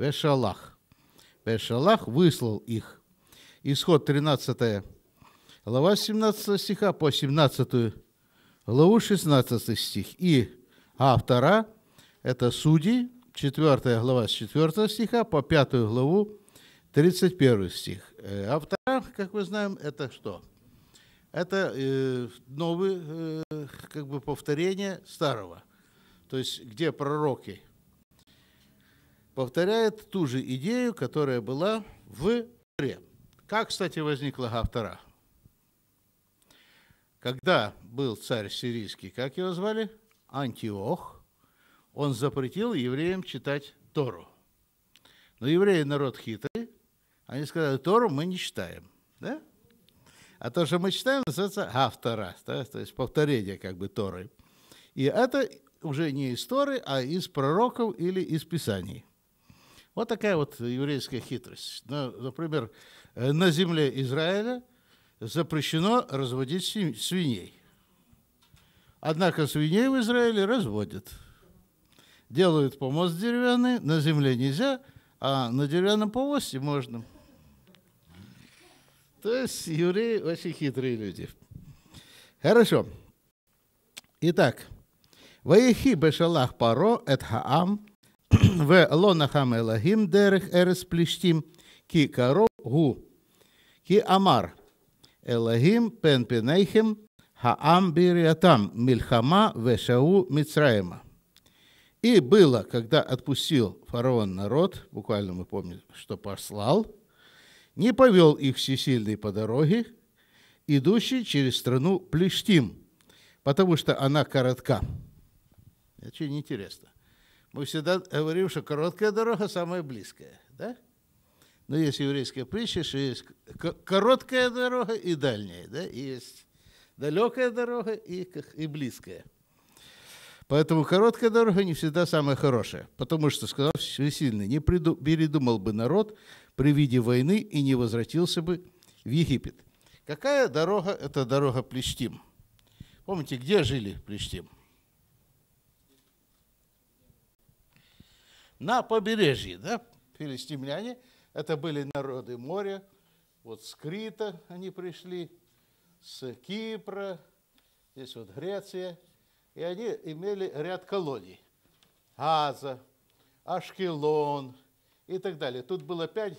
Вешалах. Вешалах выслал их. Исход 13 глава 17 стиха по 17 главу 16 стих. И автора – это Судьи, 4 глава с 4 стиха по 5 главу 31 стих. Э, автора, как мы знаем, это что? Это э, новый, э, как бы повторение старого. То есть, где пророки – повторяет ту же идею, которая была в Торе. Как, кстати, возникла Гавтора? Когда был царь сирийский, как его звали? Антиох. Он запретил евреям читать Тору. Но евреи народ хитрый. Они сказали, Тору мы не читаем. Да? А то, что мы читаем, называется автора, да? то есть повторение как бы Торы. И это уже не из Торы, а из пророков или из Писаний. Вот такая вот еврейская хитрость. Например, э, на земле Израиля запрещено разводить свиней. Однако свиней в Израиле разводят. Делают помост деревянный, на земле нельзя, а на деревянном помосте можно. То есть евреи очень хитрые люди. Хорошо. Итак. Ваехи бешалах паро эт хаам В נחם אלוהים דרך ארץ פלישתים, ки קרוב הוא. כי אמר, אלוהים פן פניכם, העם ביריתם, мельхама ושהו מצרימה. И было, когда отпустил фараон народ, буквально мы помним, что послал, не повел их всесильный по дороге, идущий через страну Плештим, потому что она коротка. Это очень интересно. Мы всегда говорим, что короткая дорога самая близкая, да? Но есть еврейская притча, что есть короткая дорога и дальняя, да? И есть далекая дорога и, и близкая. Поэтому короткая дорога не всегда самая хорошая, потому что, сказал Всесильный, не передумал бы народ при виде войны и не возвратился бы в Египет. Какая дорога? Это дорога Плештим. Помните, где жили Плештим? на побережье. Да? Филистимляне, это были народы моря, вот с Крита они пришли, с Кипра, здесь вот Греция, и они имели ряд колоний. Газа, Ашкелон и так далее. Тут было пять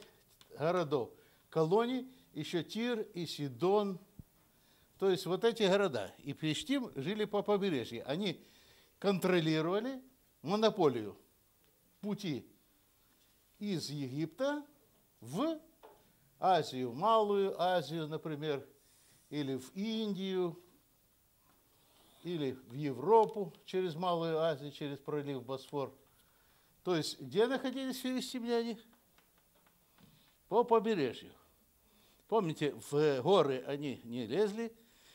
городов, колоний, еще Тир и Сидон. То есть вот эти города. И Пештим жили по побережью. Они контролировали монополию пути из Египта в Азию, Малую Азию, например, или в Индию, или в Европу через Малую Азию, через пролив Босфор. То есть где находились филистимляне? По побережью. Помните, в горы они не лезли,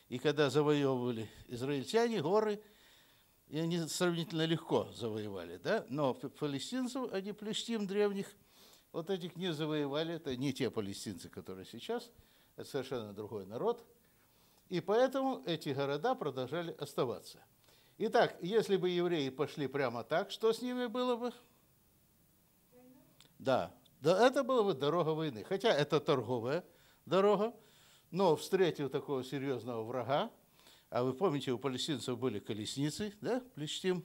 и когда завоевывали израильтяне, горы – и они сравнительно легко завоевали, да? но палестинцев, они а плештим древних, вот этих не завоевали, это не те палестинцы, которые сейчас, это совершенно другой народ, и поэтому эти города продолжали оставаться. Итак, если бы евреи пошли прямо так, что с ними было бы? Да, да это была бы дорога войны, хотя это торговая дорога, но встретив такого серьезного врага, а вы помните, у палестинцев были колесницы, да, Плечтим?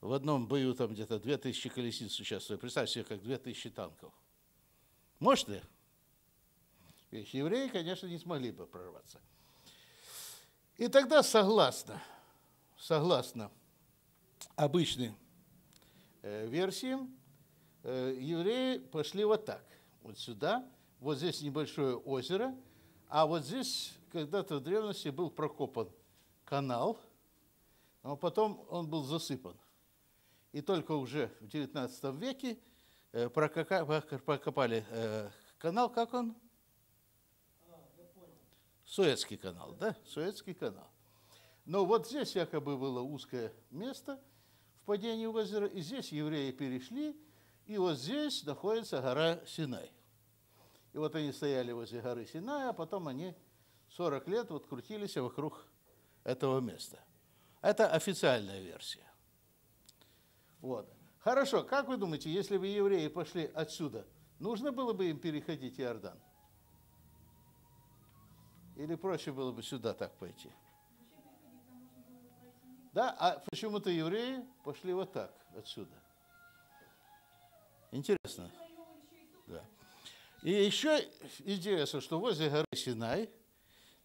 В одном бою там где-то 2000 колесниц участвовали. Представьте себе, как 2000 танков. Мощные. Евреи, конечно, не смогли бы прорваться. И тогда согласно, согласно обычным э, версиям, э, евреи пошли вот так, вот сюда, вот здесь небольшое озеро, а вот здесь когда-то в древности был прокопан канал, но потом он был засыпан. И только уже в 19 веке э, прокопали э, канал, как он? Суэцкий канал, да? Суэцкий канал. Но вот здесь якобы было узкое место в падении озера, и здесь евреи перешли, и вот здесь находится гора Синай. И вот они стояли возле горы Синай, а потом они 40 лет вот крутились вокруг этого места. Это официальная версия. Вот. Хорошо, как вы думаете, если бы евреи пошли отсюда, нужно было бы им переходить Иордан? Или проще было бы сюда так пойти? Да, а почему-то евреи пошли вот так, отсюда. Интересно. Да. И еще интересно, что возле горы Синай –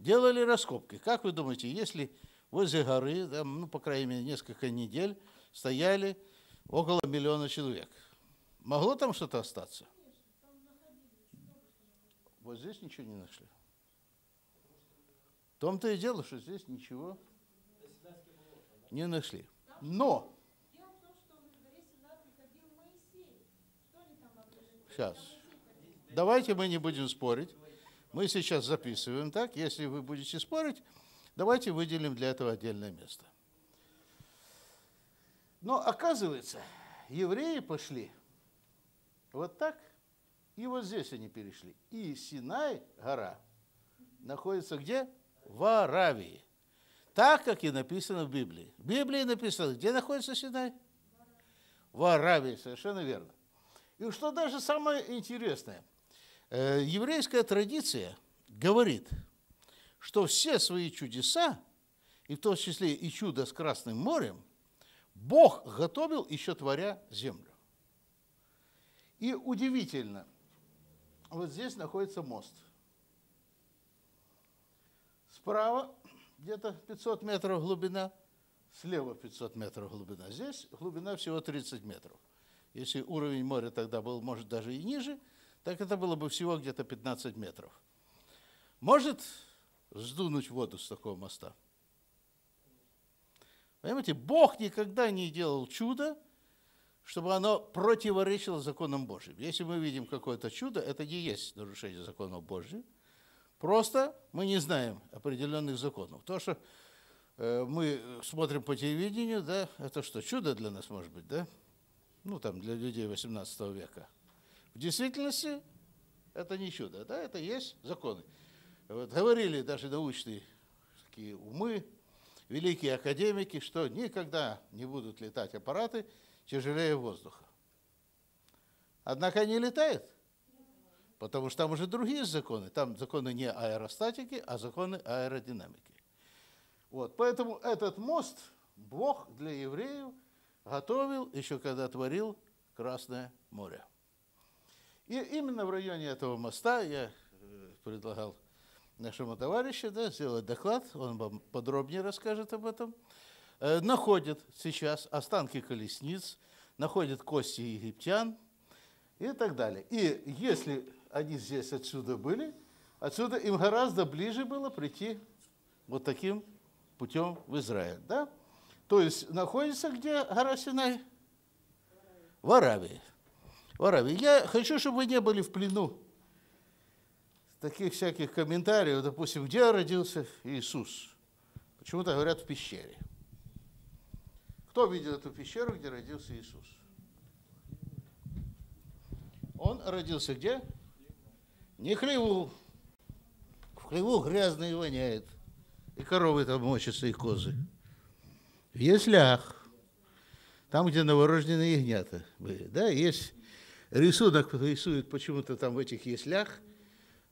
делали раскопки. Как вы думаете, если возле горы, там, ну, по крайней мере, несколько недель стояли около миллиона человек, могло там что-то остаться? Вот здесь ничего не нашли. В том-то и дело, что здесь ничего не нашли. Но... Сейчас. Давайте мы не будем спорить. Мы сейчас записываем так. Если вы будете спорить, давайте выделим для этого отдельное место. Но оказывается, евреи пошли вот так, и вот здесь они перешли. И Синай, гора, находится где? В Аравии. Так, как и написано в Библии. В Библии написано, где находится Синай? В Аравии, совершенно верно. И что даже самое интересное, Э, еврейская традиция говорит, что все свои чудеса, и в том числе и чудо с Красным морем, Бог готовил, еще творя землю. И удивительно, вот здесь находится мост. Справа где-то 500 метров глубина, слева 500 метров глубина. Здесь глубина всего 30 метров. Если уровень моря тогда был, может, даже и ниже – так это было бы всего где-то 15 метров. Может сдунуть воду с такого моста? Понимаете, Бог никогда не делал чудо, чтобы оно противоречило законам Божьим. Если мы видим какое-то чудо, это не есть нарушение законов Божьих. Просто мы не знаем определенных законов. То, что э, мы смотрим по телевидению, да, это что, чудо для нас, может быть, да? Ну, там, для людей 18 века – в действительности это не чудо, да, это есть законы. Вот, говорили даже научные такие умы, великие академики, что никогда не будут летать аппараты тяжелее воздуха. Однако они летают, потому что там уже другие законы. Там законы не аэростатики, а законы аэродинамики. Вот, поэтому этот мост Бог для евреев готовил еще когда творил Красное море. И именно в районе этого моста я э, предлагал нашему товарищу да, сделать доклад, он вам подробнее расскажет об этом. Э, находят сейчас останки колесниц, находят кости египтян и так далее. И если они здесь отсюда были, отсюда им гораздо ближе было прийти вот таким путем в Израиль. Да? То есть находится где гора Синай? В Аравии в Я хочу, чтобы вы не были в плену таких всяких комментариев, допустим, где родился Иисус? Почему-то говорят в пещере. Кто видел эту пещеру, где родился Иисус? Он родился где? Не хлеву. В хлеву грязно и воняет. И коровы там мочатся, и козы. В яслях. Там, где новорожденные ягнята были. Да, есть рисунок рисуют почему-то там в этих яслях,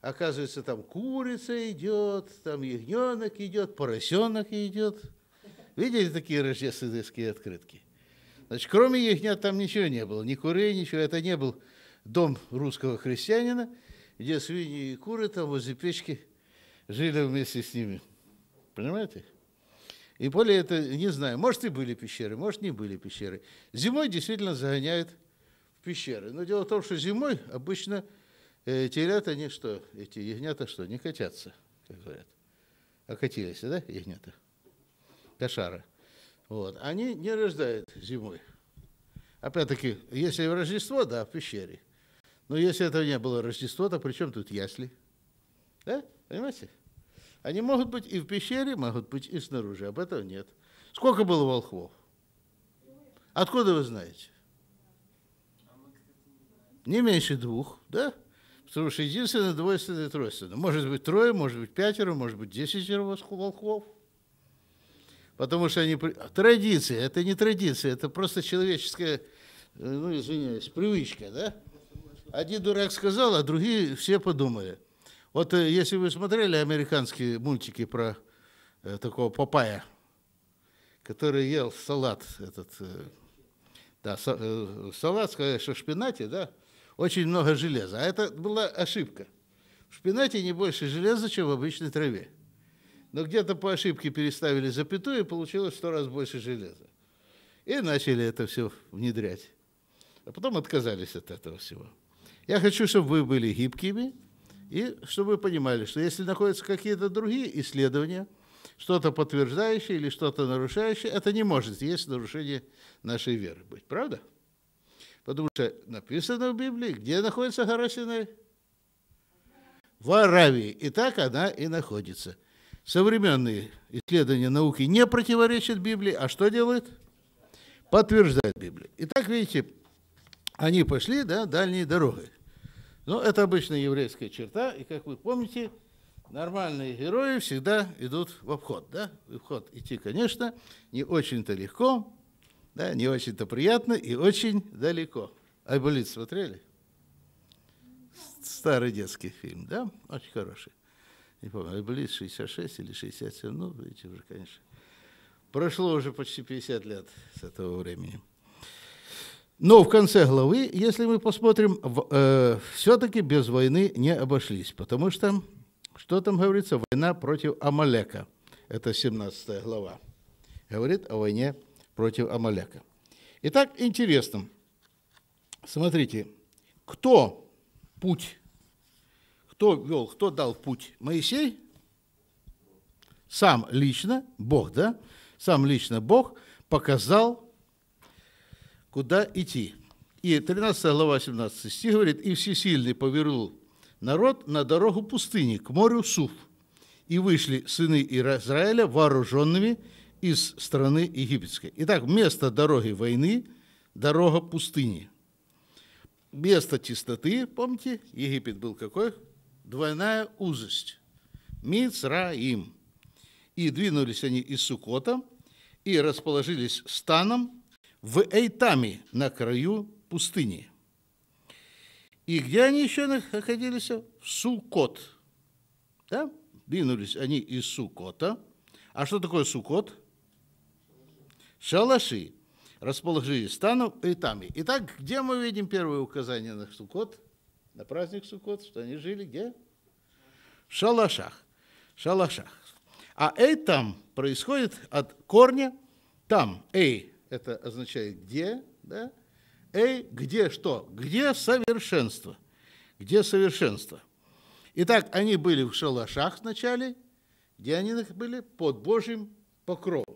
оказывается, там курица идет, там ягненок идет, поросенок идет. Видели такие рождественские открытки? Значит, кроме ягнят там ничего не было, ни куры, ничего. Это не был дом русского христианина, где свиньи и куры там возле печки жили вместе с ними. Понимаете? И более это, не знаю, может и были пещеры, может не были пещеры. Зимой действительно загоняют пещеры. Но дело в том, что зимой обычно э, телят, они что, эти ягнята что, не хотятся, как говорят. Окатились, а да, ягнята? кошары. Вот. Они не рождают зимой. Опять-таки, если Рождество, да, в пещере. Но если этого не было Рождество, то при чем тут ясли? Да? Понимаете? Они могут быть и в пещере, могут быть и снаружи. Об этом нет. Сколько было волхвов? Откуда вы знаете? не меньше двух, да? Потому что единственное двойственное и тройственное. Может быть трое, может быть пятеро, может быть десятеро волхов. Потому что они... Традиция, это не традиция, это просто человеческая, э, ну, извиняюсь, привычка, да? Один дурак сказал, а другие все подумали. Вот э, если вы смотрели американские мультики про э, такого папая, который ел салат этот, э, да, са, э, салат, конечно, в шпинате, да, очень много железа. А это была ошибка. В шпинате не больше железа, чем в обычной траве. Но где-то по ошибке переставили запятую, и получилось в сто раз больше железа. И начали это все внедрять. А потом отказались от этого всего. Я хочу, чтобы вы были гибкими, и чтобы вы понимали, что если находятся какие-то другие исследования, что-то подтверждающее или что-то нарушающее, это не может есть нарушение нашей веры быть. Правда? Потому что написано в Библии, где находится гора Синай? В Аравии. И так она и находится. Современные исследования науки не противоречат Библии, а что делают? Подтверждают Библию. Итак, видите, они пошли да, дальней дорогой. Но это обычная еврейская черта, и, как вы помните, нормальные герои всегда идут в обход, да? В обход идти, конечно, не очень-то легко, да, не очень-то приятно и очень далеко. Айболит смотрели? Старый детский фильм, да? Очень хороший. Не помню, Айболит 66 или 67, ну, видите, уже, конечно. Прошло уже почти 50 лет с этого времени. Но в конце главы, если мы посмотрим, э, все-таки без войны не обошлись, потому что, что там говорится, война против Амалека. Это 17 глава. Говорит о войне против Амаляка. Итак, интересно. Смотрите, кто путь, кто вел, кто дал путь? Моисей? Сам лично, Бог, да? Сам лично Бог показал, куда идти. И 13 глава 17 стих говорит, «И всесильный повернул народ на дорогу пустыни, к морю Суф, и вышли сыны Израиля вооруженными из страны египетской. Итак, вместо дороги войны – дорога пустыни. Место чистоты, помните, Египет был какой? Двойная узость. Мицраим. И двинулись они из Сукота и расположились станом в Эйтаме на краю пустыни. И где они еще находились? В Сукот. Да? Двинулись они из Сукота. А что такое Сукот? шалаши, расположились стану и там. Итак, где мы видим первое указание на Сукот, на праздник Сукот, что они жили где? В шалашах. Шалашах. А «эй» там происходит от корня «там». «Эй» – это означает «где», да? «Эй» – где что? Где совершенство? Где совершенство? Итак, они были в шалашах вначале, где они были? Под Божьим покровом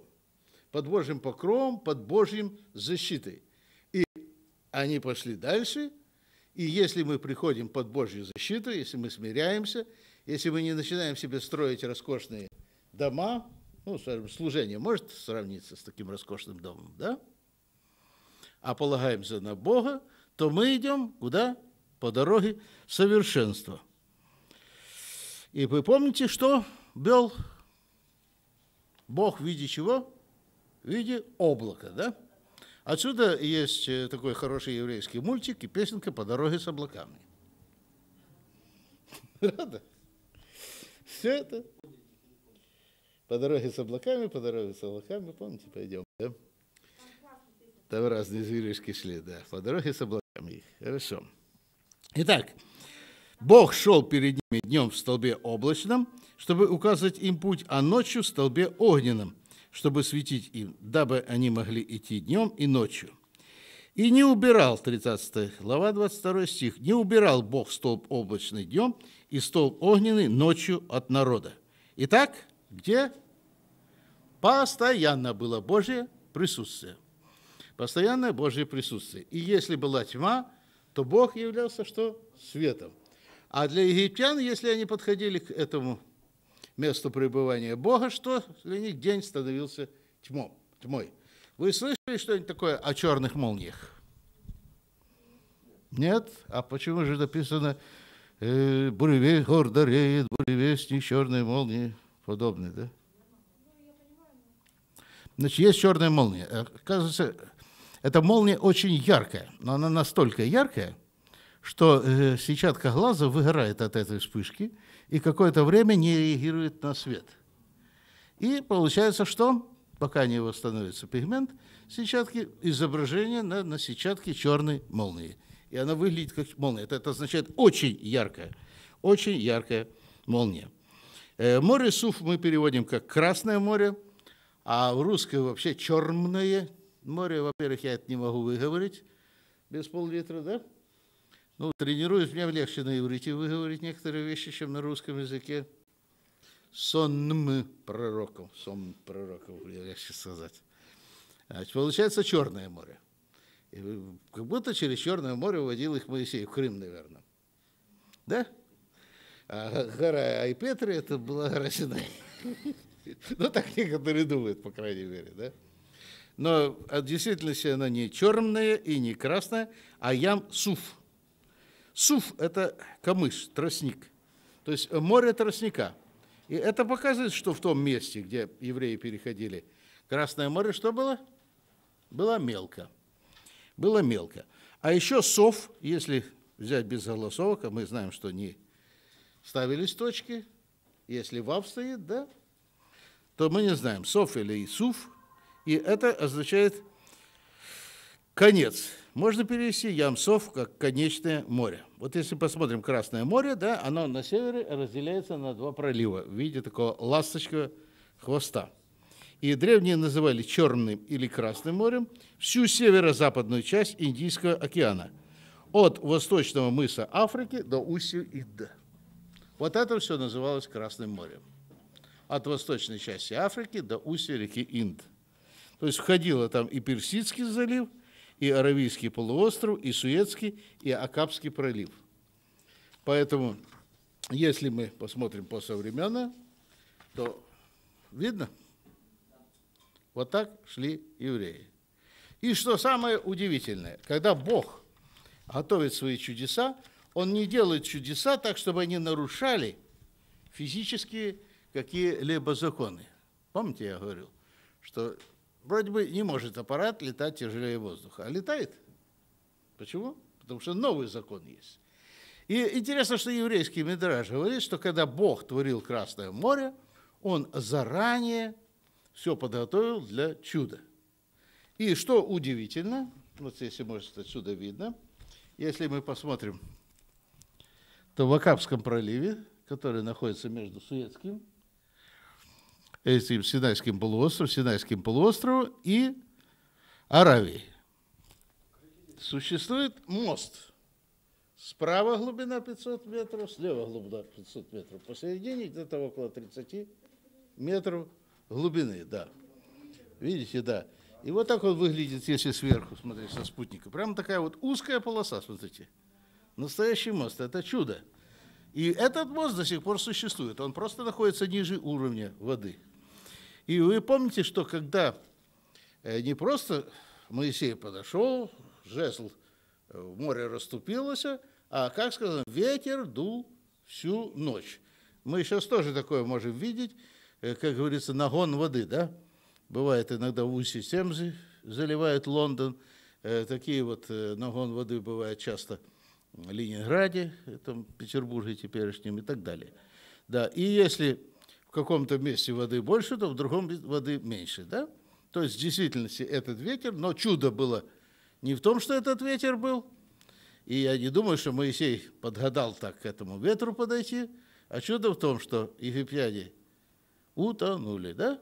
под Божьим покровом, под Божьим защитой. И они пошли дальше, и если мы приходим под Божью защиту, если мы смиряемся, если мы не начинаем себе строить роскошные дома, ну, скажем, служение может сравниться с таким роскошным домом, да? А полагаемся на Бога, то мы идем куда? По дороге совершенства. И вы помните, что был Бог в виде чего? в виде облака, да? Отсюда есть э, такой хороший еврейский мультик и песенка «По дороге с облаками». Рада? Все это? По дороге с облаками, по дороге с облаками, помните, пойдем, да? Там разные зверюшки шли, да, по дороге с облаками. Хорошо. Итак, Бог шел перед ними днем в столбе облачном, чтобы указывать им путь, а ночью в столбе огненном – чтобы светить им, дабы они могли идти днем и ночью. И не убирал, 13 глава, 22 стих, не убирал Бог столб облачный днем и столб огненный ночью от народа. Итак, где? Постоянно было Божье присутствие. Постоянное Божье присутствие. И если была тьма, то Бог являлся что? Светом. А для египтян, если они подходили к этому место пребывания Бога, что для них день становился тьмом, тьмой. Вы слышали что-нибудь такое о черных молниях? Нет? А почему же написано э, «Буревей гордо реет, буревестник, черные молнии» подобные, да? Значит, есть черная молния. Э, оказывается, эта молния очень яркая, но она настолько яркая, что э, сетчатка глаза выгорает от этой вспышки – и какое-то время не реагирует на свет. И получается, что пока не восстановится пигмент сетчатки, изображение на, на сетчатке черной молнии. И она выглядит как молния. Это, это означает очень яркая, очень яркая молния. Э, море Суф мы переводим как Красное море, а в русском вообще черное море. Во-первых, я это не могу выговорить без пол-литра, да? Ну, тренируюсь, мне легче на иврите выговорить некоторые вещи, чем на русском языке. Сонм пророков, сон пророков, легче сказать. Значит, получается Черное море. И э, как будто через Черное море уводил их Моисей в Крым, наверное. Да? А гора Айпетри – это была гора Синай. Ну, так некоторые думают, по крайней мере, да? Но в а, действительности она не черная и не красная, а ям суф – Суф – это камыш, тростник, то есть э, море тростника. И это показывает, что в том месте, где евреи переходили Красное море, что было? Было мелко. Было мелко. А еще сов, если взять без голосовок, а мы знаем, что не ставились точки, если вав стоит, да, то мы не знаем, сов или суф. и это означает конец, можно перевести Ямсов как конечное море. Вот если посмотрим Красное море, да, оно на севере разделяется на два пролива в виде такого ласточкового хвоста. И древние называли Черным или Красным морем всю северо-западную часть Индийского океана, от восточного мыса Африки до устья Инда. Вот это все называлось Красным морем. От восточной части Африки до устья реки Инд. То есть входило там и Персидский залив – и Аравийский полуостров, и Суэцкий, и Акапский пролив. Поэтому, если мы посмотрим по современно, то видно, вот так шли евреи. И что самое удивительное, когда Бог готовит свои чудеса, Он не делает чудеса так, чтобы они нарушали физические какие-либо законы. Помните, я говорил, что Вроде бы не может аппарат летать тяжелее воздуха, а летает. Почему? Потому что новый закон есть. И интересно, что еврейский Мидраж говорит, что когда Бог творил Красное море, он заранее все подготовил для чуда. И что удивительно, вот если может отсюда видно, если мы посмотрим, то в Акапском проливе, который находится между Суэцким этим Синайским полуостровом, Синайским полуостровом и Аравией. Существует мост. Справа глубина 500 метров, слева глубина 500 метров. Посередине где-то около 30 метров глубины, да. Видите, да. И вот так вот выглядит, если сверху смотреть со спутника. Прямо такая вот узкая полоса, смотрите. Настоящий мост, это чудо. И этот мост до сих пор существует, он просто находится ниже уровня воды. И вы помните, что когда э, не просто Моисей подошел, жезл э, в море расступился, а, как сказано, ветер дул всю ночь. Мы сейчас тоже такое можем видеть, э, как говорится, нагон воды, да? Бывает иногда в устье Темзы заливает Лондон, такие вот нагон воды бывает часто в Ленинграде, там, Петербурге теперешнем и так далее. Да, и если каком-то месте воды больше, то в другом воды меньше, да? То есть в действительности этот ветер, но чудо было не в том, что этот ветер был, и я не думаю, что Моисей подгадал так к этому ветру подойти, а чудо в том, что египтяне утонули, да?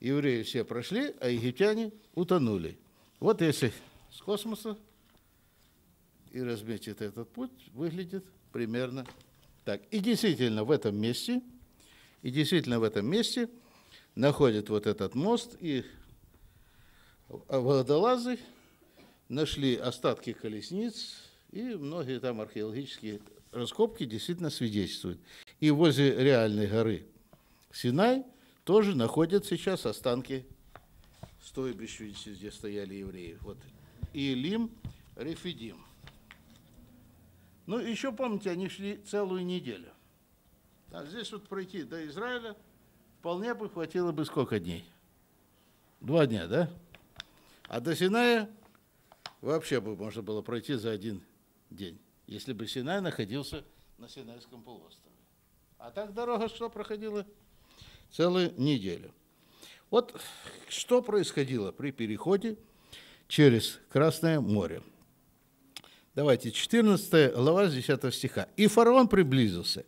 Евреи все прошли, а египтяне утонули. Вот если с космоса и разметит этот путь, выглядит примерно так. И действительно, в этом месте – и действительно в этом месте находят вот этот мост, и водолазы нашли остатки колесниц, и многие там археологические раскопки действительно свидетельствуют. И возле реальной горы Синай тоже находят сейчас останки стойбищ, видите, где стояли евреи. Вот. Илим, Рефидим. Ну, еще помните, они шли целую неделю. А здесь вот пройти до Израиля вполне бы хватило бы сколько дней? Два дня, да? А до Синая вообще бы можно было пройти за один день, если бы Синай находился на Синайском полуострове. А так дорога что проходила? Целую неделю. Вот что происходило при переходе через Красное море. Давайте, 14 глава 10 стиха. «И фараон приблизился,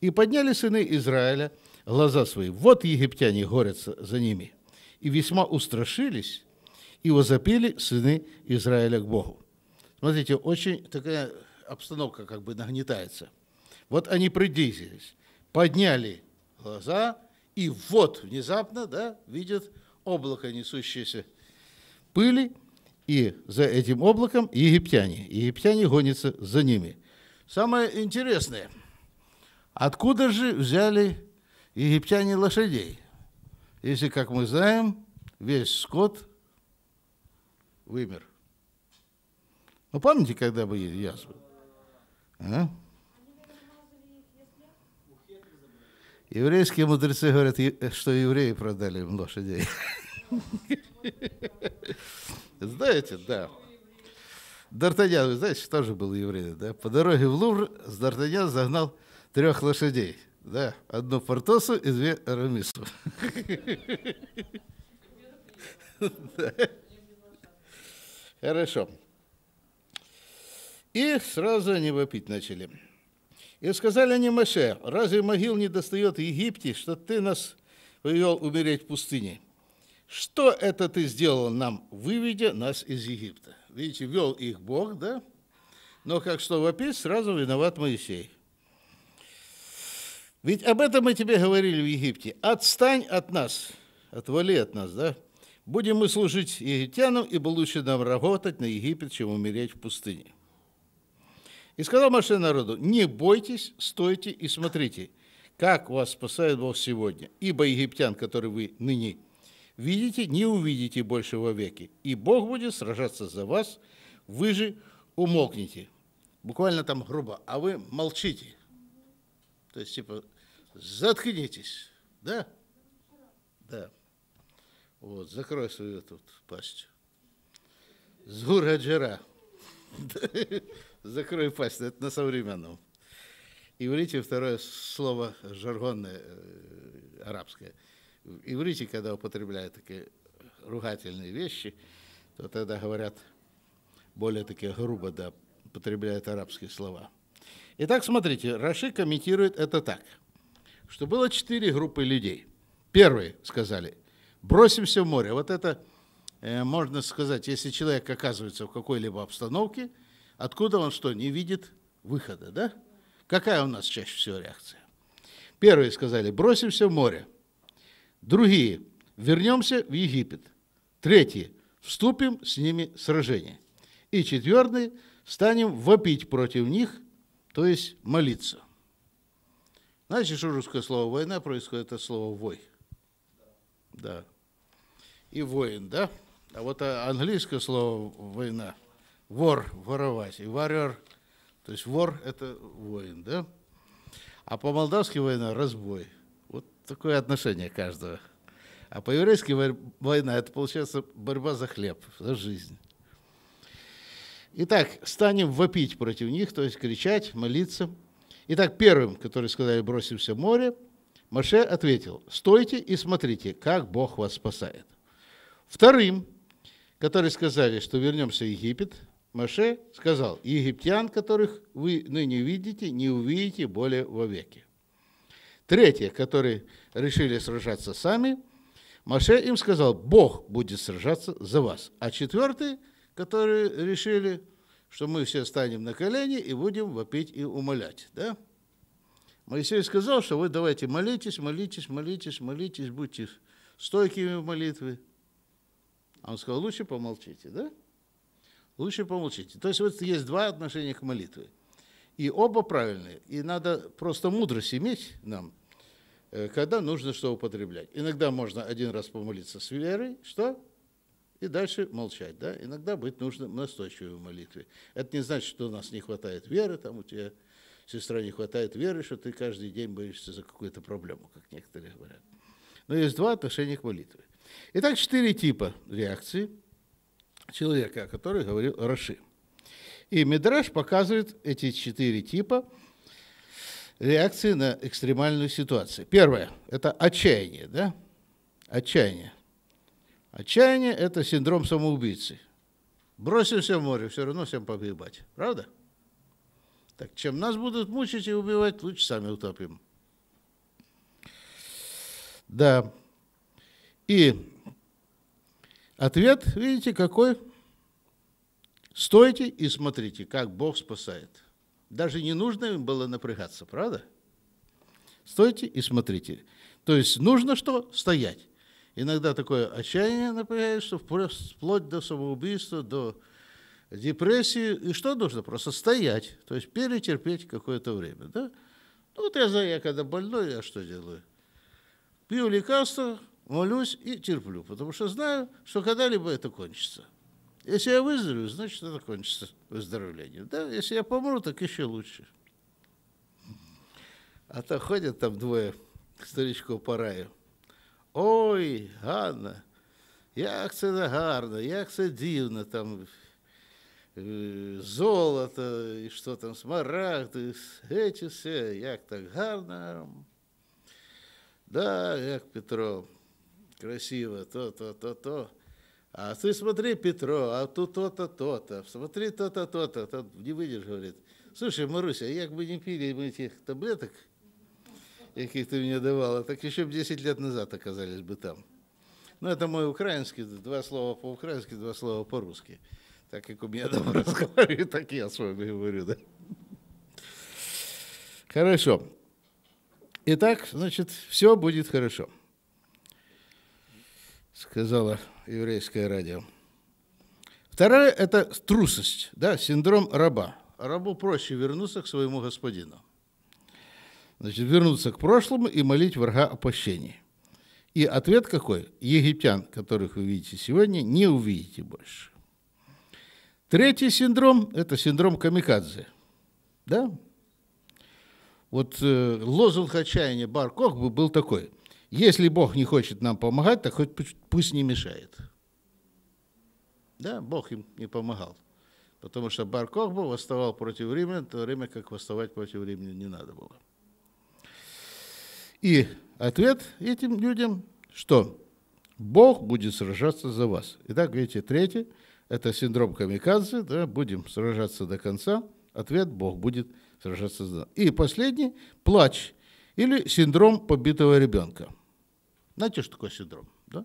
и подняли сыны Израиля глаза свои. Вот египтяне горятся за ними. И весьма устрашились, и возопили сыны Израиля к Богу. Смотрите, очень такая обстановка как бы нагнетается. Вот они приблизились, подняли глаза, и вот внезапно, да, видят облако, несущееся пыли, и за этим облаком египтяне. Египтяне гонятся за ними. Самое интересное – Откуда же взяли египтяне лошадей? Если, как мы знаем, весь скот вымер. Ну, помните, когда были язвы? А? Еврейские мудрецы говорят, что евреи продали им лошадей. Знаете, да. Д'Артаньян, вы знаете, тоже был еврей, да? По дороге в Лувр Д'Артаньян загнал трех лошадей. Да, одну Портосу и две Арамису. Хорошо. И сразу они вопить начали. И сказали они Маше, разве могил не достает Египте, что ты нас повел умереть в пустыне? Что это ты сделал нам, выведя нас из Египта? Видите, вел их Бог, да? Но как что вопить, сразу виноват Моисей. Ведь об этом мы тебе говорили в Египте. Отстань от нас, отвали от нас, да? Будем мы служить египтянам, ибо лучше нам работать на Египет, чем умереть в пустыне. И сказал Маше народу, не бойтесь, стойте и смотрите, как вас спасает Бог сегодня, ибо египтян, которые вы ныне видите, не увидите больше вовеки, и Бог будет сражаться за вас, вы же умолкните. Буквально там грубо, а вы молчите. То есть, типа, заткнитесь, да? Да. Вот, закрой свою тут пасть. Зураджира. Закрой пасть, это на современном. Иврите второе слово жаргонное, э, арабское. В иврите, когда употребляют такие ругательные вещи, то тогда говорят более такие грубо, да, употребляют арабские слова – Итак, смотрите, Раши комментирует это так, что было четыре группы людей. Первые сказали, бросимся в море. Вот это э, можно сказать, если человек оказывается в какой-либо обстановке, откуда он что, не видит выхода, да? Какая у нас чаще всего реакция? Первые сказали, бросимся в море. Другие, вернемся в Египет. Третьи, вступим с ними в сражение. И четвертые, станем вопить против них – то есть молиться. Знаете, что русское слово «война» происходит от слова «вой». Да. И воин, да? А вот а, английское слово «война» – вор, воровать. И warrior, то есть вор – это воин, да? А по-молдавски война – разбой. Вот такое отношение каждого. А по-еврейски война – это, получается, борьба за хлеб, за жизнь. Итак, станем вопить против них, то есть кричать, молиться. Итак, первым, которые сказали, бросимся в море, Маше ответил, стойте и смотрите, как Бог вас спасает. Вторым, которые сказали, что вернемся в Египет, Маше сказал, египтян, которых вы ныне видите, не увидите более вовеки. Третье, которые решили сражаться сами, Маше им сказал, Бог будет сражаться за вас. А четвертый – которые решили, что мы все станем на колени и будем вопить и умолять. Да? Моисей сказал, что вы давайте молитесь, молитесь, молитесь, молитесь, будьте стойкими в молитве. А он сказал, лучше помолчите, да? Лучше помолчите. То есть вот есть два отношения к молитве. И оба правильные. И надо просто мудрость иметь нам, э, когда нужно что употреблять. Иногда можно один раз помолиться с верой, что и дальше молчать. Да? Иногда быть нужно настойчивой в молитве. Это не значит, что у нас не хватает веры, там у тебя сестра не хватает веры, что ты каждый день боишься за какую-то проблему, как некоторые говорят. Но есть два отношения к молитве. Итак, четыре типа реакции человека, о которых говорил Раши. И Мидраш показывает эти четыре типа реакции на экстремальную ситуацию. Первое – это отчаяние, да? Отчаяние. Отчаяние – это синдром самоубийцы. Бросимся в море, все равно всем погибать. Правда? Так чем нас будут мучить и убивать, лучше сами утопим. Да. И ответ, видите, какой? Стойте и смотрите, как Бог спасает. Даже не нужно им было напрягаться, правда? Стойте и смотрите. То есть нужно что? Стоять иногда такое отчаяние напрягает, что вплоть до самоубийства, до депрессии. И что нужно? Просто стоять, то есть перетерпеть какое-то время. Да? Ну, вот я знаю, я когда больной, я что делаю? Пью лекарства, молюсь и терплю, потому что знаю, что когда-либо это кончится. Если я выздоровею, значит, это кончится выздоровление. Да? Если я помру, так еще лучше. А то ходят там двое старичков по раю – Ой, Ганна, як це гарно, як це дивно, там золото, і що там, смарагд, і геть все, як так гарно. Да, як Петро, красиво, то, то, то, то. А ты смотри, Петро, а тут то-то, то-то, смотри, то-то, то-то. Тот не выйдешь, говорит. Слушай, Маруся, а як бы не пили мы этих таблеток, каких ты мне давала, так еще бы 10 лет назад оказались бы там. ну это мой украинский, два слова по-украински, два слова по-русски. Так как у меня дома разговаривают так я с вами говорю, да? Хорошо. Итак, значит, все будет хорошо, сказала еврейское радио. Вторая – это трусость, да, синдром раба. Рабу проще вернуться к своему господину. Значит, вернуться к прошлому и молить врага о пощении. И ответ какой? Египтян, которых вы видите сегодня, не увидите больше. Третий синдром – это синдром камикадзе. Да? Вот э, лозунг отчаяния Бар бы был такой. Если Бог не хочет нам помогать, то хоть пусть не мешает. Да, Бог им не помогал. Потому что Бар Кохба восставал против времени, в то время как восставать против времени не надо было. И ответ этим людям, что Бог будет сражаться за вас. Итак, видите, третий, это синдром камикадзе, да, будем сражаться до конца, ответ – Бог будет сражаться за нас. И последний – плач или синдром побитого ребенка. Знаете, что такое синдром? Да?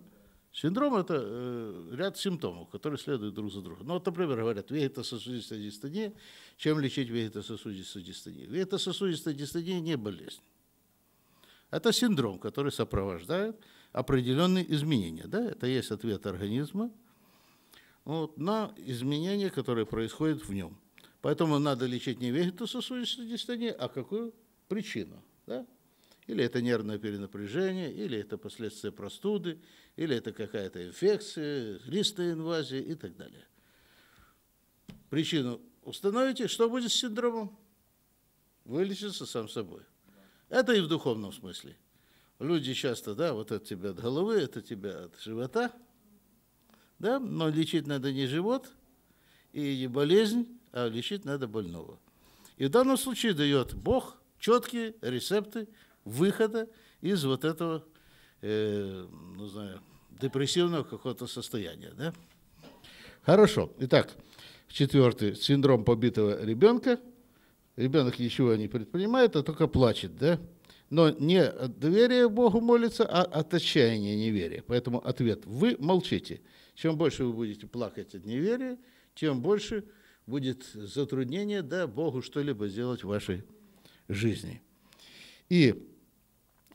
Синдром – это э, ряд симптомов, которые следуют друг за другом. Ну, вот, например, говорят, вегетососудистая дистония. Чем лечить вегетососудистую дистонию? Вегетососудистая дистония не болезнь. Это синдром, который сопровождает определенные изменения. Да? Это есть ответ организма вот, на изменения, которые происходят в нем. Поэтому надо лечить не вегетососудистую дистонию, а какую причину. Да? Или это нервное перенапряжение, или это последствия простуды, или это какая-то инфекция, листная инвазия и так далее. Причину установите, что будет с синдромом? Вылечится сам собой. Это и в духовном смысле. Люди часто, да, вот это тебя от головы, это тебя от живота, да, но лечить надо не живот и не болезнь, а лечить надо больного. И в данном случае дает Бог четкие рецепты выхода из вот этого, э, ну знаю, депрессивного какого-то состояния, да. Хорошо. Итак, четвертый синдром побитого ребенка – ребенок ничего не предпринимает, а только плачет, да? Но не от доверия Богу молится, а от отчаяния неверия. Поэтому ответ – вы молчите. Чем больше вы будете плакать от неверия, тем больше будет затруднение, да, Богу что-либо сделать в вашей жизни. И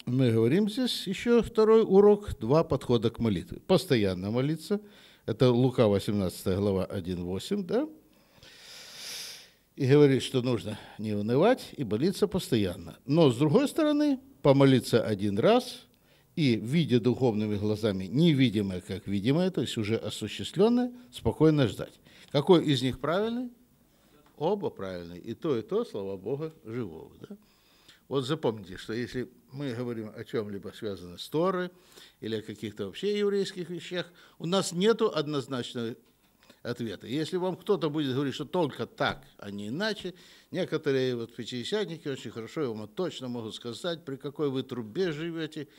мы говорим здесь еще второй урок, два подхода к молитве. Постоянно молиться. Это Лука 18 глава 1.8, да? и говорит, что нужно не унывать и молиться постоянно. Но, с другой стороны, помолиться один раз и, видя духовными глазами невидимое, как видимое, то есть уже осуществленное, спокойно ждать. Какой из них правильный? Оба правильные. И то, и то, слава Богу, живого. Да? Вот запомните, что если мы говорим о чем-либо связанном с Торой или о каких-то вообще еврейских вещах, у нас нет однозначного Ответы. если вам кто-то будет говорить, что только так, а не иначе, некоторые вот пятидесятники очень хорошо вам точно могут сказать, при какой вы трубе живете,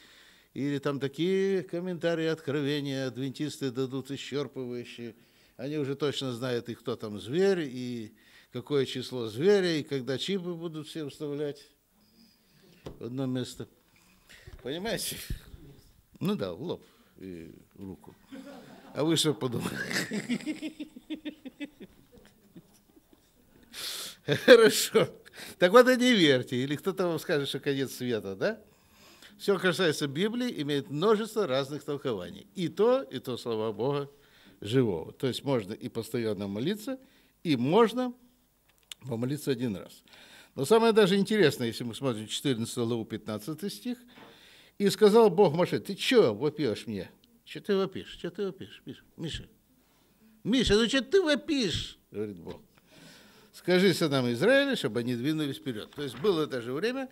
или там такие комментарии, откровения адвентисты дадут исчерпывающие. Они уже точно знают, и кто там зверь, и какое число зверя, и когда чипы будут все вставлять в одно место. Понимаете? Ну да, в лоб и в руку. А вы что подумали? Хорошо. Так вот и не верьте. Или кто-то вам скажет, что конец света, да? Все касается Библии, имеет множество разных толкований. И то, и то, слава Бога, живого. То есть можно и постоянно молиться, и можно помолиться один раз. Но самое даже интересное, если мы смотрим 14 главу, 15 стих, «И сказал Бог Маше, ты что вопиешь мне?» Что ты вопишь? Что ты вопишь? Миша, Миша, ну что ты вопишь? Говорит Бог. Скажи сынам Израиля, чтобы они двинулись вперед. То есть было это же время,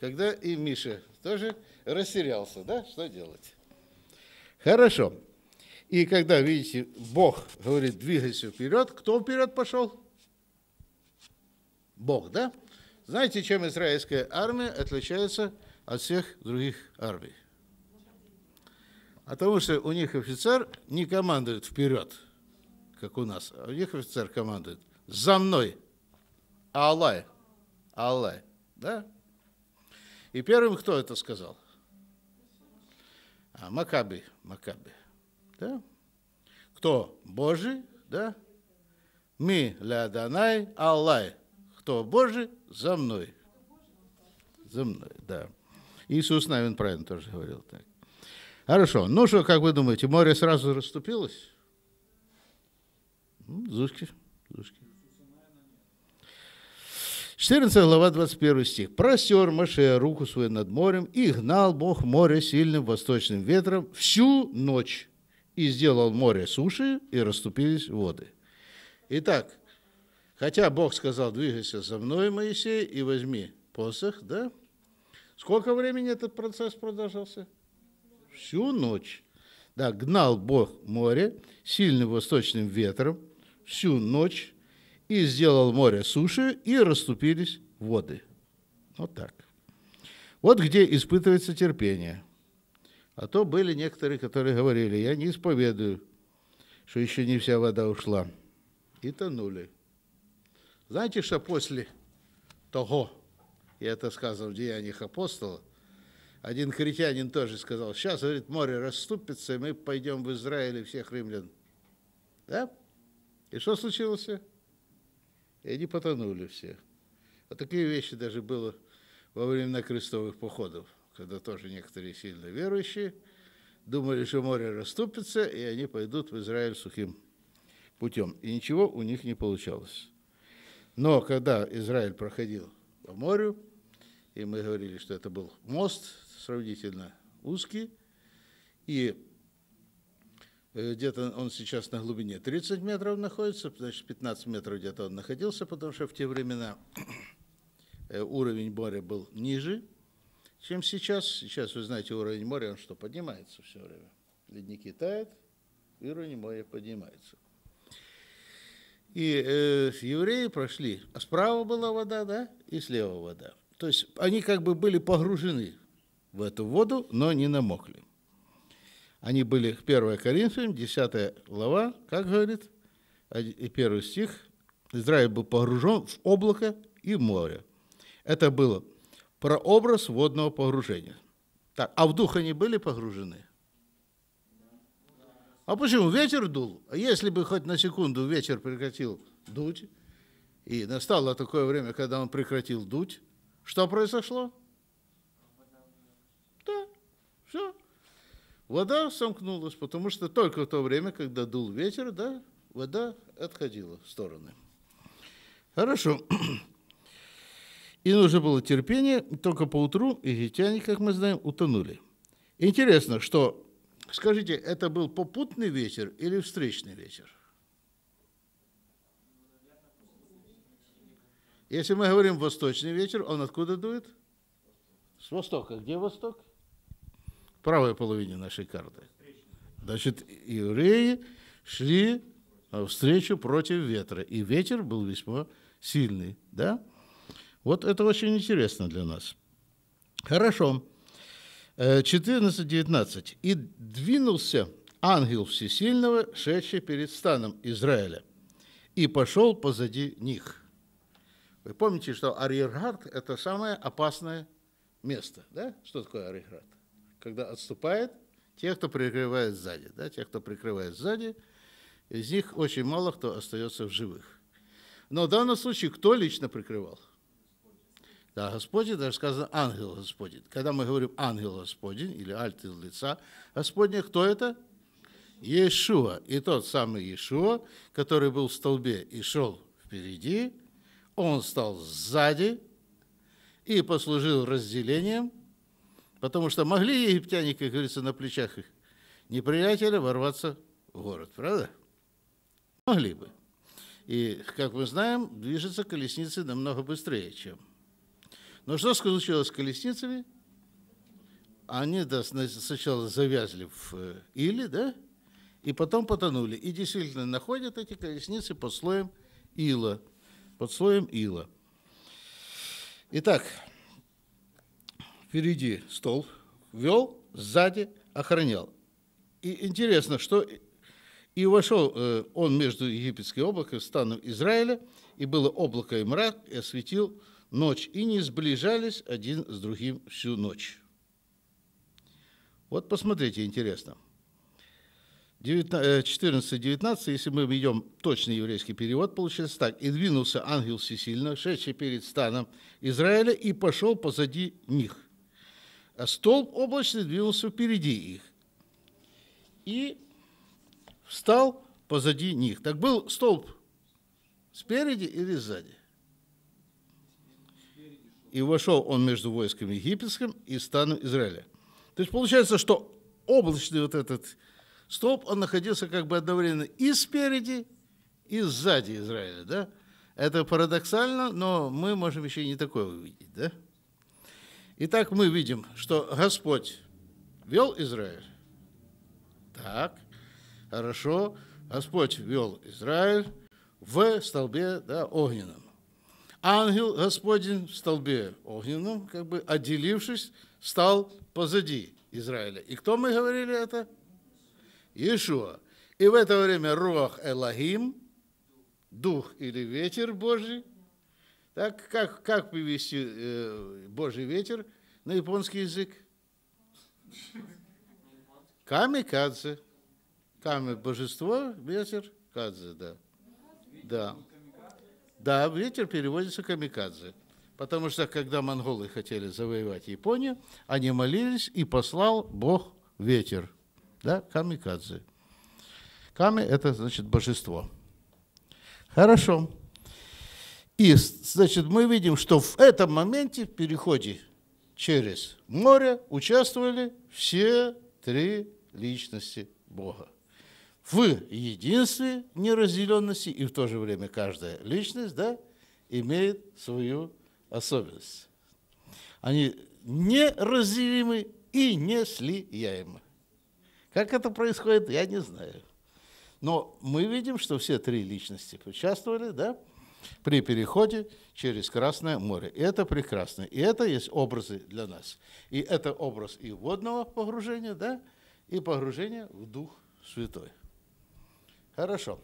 когда и Миша тоже растерялся, да? Что делать? Хорошо. И когда, видите, Бог говорит, двигайся вперед, кто вперед пошел? Бог, да? Знаете, чем израильская армия отличается от всех других армий? А потому что у них офицер не командует вперед, как у нас. А у них офицер командует «За мной!» «Алай!» «Алай!» Да? И первым кто это сказал? А, Макаби. Макаби. Да? Кто Божий, да? Ми ляданай Аллай. Кто Божий, за мной. За мной, да. Иисус Навин правильно тоже говорил так. Хорошо. Ну что, как вы думаете, море сразу расступилось? Зушки, зушки. 14 глава, 21 стих. «Простер Маше руку свою над морем, и гнал Бог море сильным восточным ветром всю ночь, и сделал море суши, и расступились воды». Итак, хотя Бог сказал, двигайся за мной, Моисей, и возьми посох, да? Сколько времени этот процесс продолжался? всю ночь. Да, гнал Бог море сильным восточным ветром всю ночь и сделал море суши, и расступились воды. Вот так. Вот где испытывается терпение. А то были некоторые, которые говорили, я не исповедую, что еще не вся вода ушла. И тонули. Знаете, что после того, и это сказано в Деяниях апостола, один христианин тоже сказал, сейчас, говорит, море расступится, и мы пойдем в Израиль и всех римлян. Да? И что случилось? И они потонули все. Вот такие вещи даже было во время крестовых походов, когда тоже некоторые сильно верующие думали, что море расступится, и они пойдут в Израиль сухим путем. И ничего у них не получалось. Но когда Израиль проходил по морю, и мы говорили, что это был мост сравнительно узкий, и э, где-то он сейчас на глубине 30 метров находится, значит, 15 метров где-то он находился, потому что в те времена э, уровень моря был ниже, чем сейчас. Сейчас, вы знаете, уровень моря, он что, поднимается все время. Ледники тают, и уровень моря поднимается. И э, евреи прошли, а справа была вода, да, и слева вода. То есть они как бы были погружены в эту воду, но не намокли. Они были 1 Коринфянам, 10 глава, как говорит, и первый стих. Израиль был погружен в облако и в море. Это было про образ водного погружения. Так, а в дух они были погружены? А почему? Ветер дул. А если бы хоть на секунду ветер прекратил дуть, и настало такое время, когда он прекратил дуть, что произошло? Вода сомкнулась, потому что только в то время, когда дул ветер, да, вода отходила в стороны. Хорошо. И нужно было терпение, только поутру египтяне, как мы знаем, утонули. Интересно, что, скажите, это был попутный ветер или встречный ветер? Если мы говорим восточный ветер, он откуда дует? С востока. Где восток? правой половине нашей карты. Значит, евреи шли э, встречу против ветра, и ветер был весьма сильный, да? Вот это очень интересно для нас. Хорошо. 14.19. Э, «И двинулся ангел Всесильного, шедший перед станом Израиля, и пошел позади них». Вы помните, что Арьергард – это самое опасное место, да? Что такое Арьергард? когда отступает, те, кто прикрывает сзади, да, те, кто прикрывает сзади, из них очень мало кто остается в живых. Но в данном случае кто лично прикрывал? Да, Господень, даже сказано ангел Господень. Когда мы говорим ангел Господень или альт из лица Господня, кто это? Иешуа. И тот самый Иешуа, который был в столбе и шел впереди, он стал сзади и послужил разделением – Потому что могли египтяне, как говорится, на плечах их неприятеля ворваться в город, правда? Могли бы. И, как мы знаем, движется колесницы намного быстрее, чем. Но что случилось с колесницами? Они да, сначала завязли в э, иле, да? И потом потонули. И действительно находят эти колесницы под слоем ила. Под слоем ила. Итак, впереди стол, вел, сзади охранял. И интересно, что и вошел э, он между египетские облака и станом Израиля, и было облако и мрак, и осветил ночь, и не сближались один с другим всю ночь. Вот посмотрите, интересно. 14-19, э, если мы идем точный еврейский перевод, получается так. «И двинулся ангел всесильно, шедший перед станом Израиля, и пошел позади них» а столб облачный двинулся впереди их и встал позади них. Так был столб спереди или сзади? И вошел он между войском египетским и станом Израиля. То есть получается, что облачный вот этот столб, он находился как бы одновременно и спереди, и сзади Израиля, да? Это парадоксально, но мы можем еще не такое увидеть, да? Итак, мы видим, что Господь вел Израиль. Так, хорошо. Господь вел Израиль в столбе да, огненном. Ангел Господень в столбе огненном, как бы отделившись, стал позади Израиля. И кто мы говорили это? Иешуа. И в это время Рох Элогим, Дух или Ветер Божий – так как, как привести э, Божий ветер на японский язык? Камикадзе. Ками – божество, ветер, кадзе, да. Да. Да, ветер переводится камикадзе. Потому что, когда монголы хотели завоевать Японию, они молились, и послал Бог ветер. Да, камикадзе. Ками – это, значит, божество. Хорошо. И, значит, мы видим, что в этом моменте, в переходе через море, участвовали все три личности Бога. В единстве неразделенности, и в то же время каждая личность да, имеет свою особенность. Они неразделимы и неслияемы. Как это происходит, я не знаю. Но мы видим, что все три личности участвовали, да, при переходе через Красное море. И это прекрасно. И это есть образы для нас. И это образ и водного погружения, да, и погружения в Дух Святой. Хорошо.